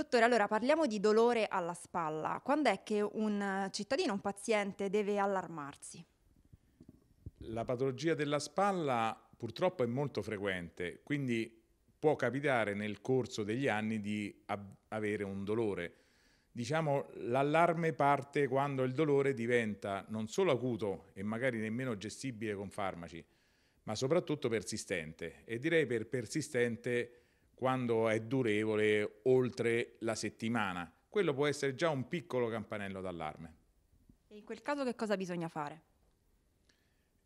Dottore, allora parliamo di dolore alla spalla. Quando è che un cittadino, un paziente deve allarmarsi? La patologia della spalla purtroppo è molto frequente, quindi può capitare nel corso degli anni di ab- avere un dolore. Diciamo l'allarme parte quando il dolore diventa non solo acuto e magari nemmeno gestibile con farmaci, ma soprattutto persistente e direi per persistente quando è durevole oltre la settimana. Quello può essere già un piccolo campanello d'allarme. E in quel caso che cosa bisogna fare?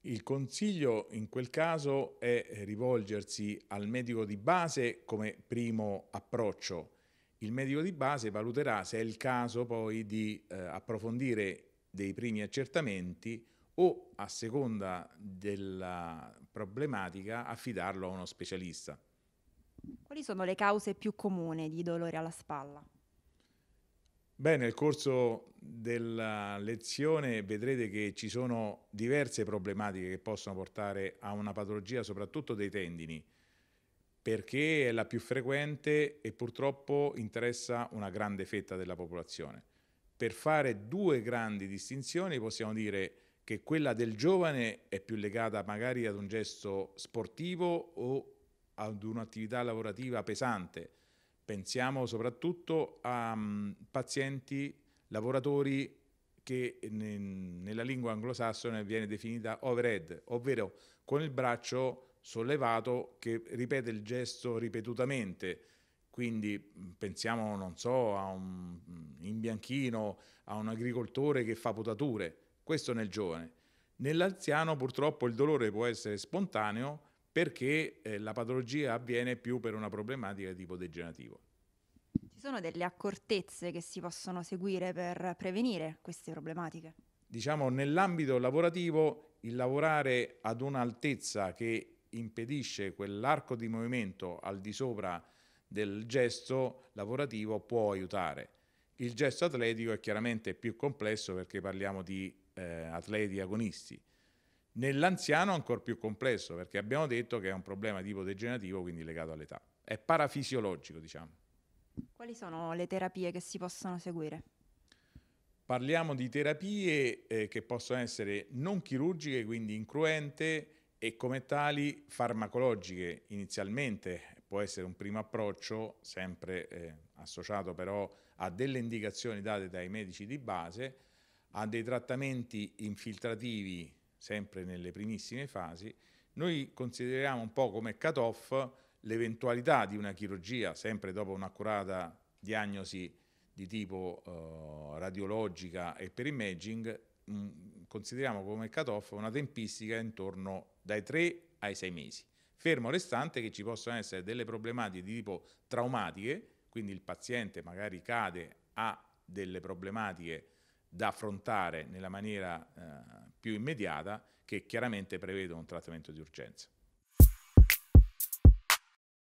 Il consiglio in quel caso è rivolgersi al medico di base come primo approccio. Il medico di base valuterà se è il caso poi di eh, approfondire dei primi accertamenti o a seconda della problematica affidarlo a uno specialista. Quali sono le cause più comuni di dolore alla spalla? Beh, nel corso della lezione vedrete che ci sono diverse problematiche che possono portare a una patologia, soprattutto dei tendini, perché è la più frequente e purtroppo interessa una grande fetta della popolazione. Per fare due grandi distinzioni possiamo dire che quella del giovane è più legata magari ad un gesto sportivo o ad un'attività lavorativa pesante. Pensiamo soprattutto a um, pazienti, lavoratori che ne, nella lingua anglosassone viene definita overhead, ovvero con il braccio sollevato che ripete il gesto ripetutamente. Quindi mm, pensiamo, non so, a un mm, imbianchino, a un agricoltore che fa potature. Questo nel giovane. Nell'anziano purtroppo il dolore può essere spontaneo perché eh, la patologia avviene più per una problematica di tipo degenerativo. Ci sono delle accortezze che si possono seguire per prevenire queste problematiche? Diciamo nell'ambito lavorativo il lavorare ad un'altezza che impedisce quell'arco di movimento al di sopra del gesto lavorativo può aiutare. Il gesto atletico è chiaramente più complesso perché parliamo di eh, atleti agonisti Nell'anziano è ancora più complesso perché abbiamo detto che è un problema tipo degenerativo, quindi legato all'età. È parafisiologico, diciamo. Quali sono le terapie che si possono seguire? Parliamo di terapie eh, che possono essere non chirurgiche, quindi incruente, e come tali farmacologiche inizialmente può essere un primo approccio, sempre eh, associato però a delle indicazioni date dai medici di base, a dei trattamenti infiltrativi sempre nelle primissime fasi, noi consideriamo un po' come cut-off l'eventualità di una chirurgia, sempre dopo un'accurata diagnosi di tipo eh, radiologica e per imaging, mh, mm, consideriamo come cut-off una tempistica intorno dai 3 ai 6 mesi. Fermo restante che ci possono essere delle problematiche di tipo traumatiche, quindi il paziente magari cade, ha delle problematiche da affrontare nella maniera eh, più immediata che chiaramente prevede un trattamento di urgenza.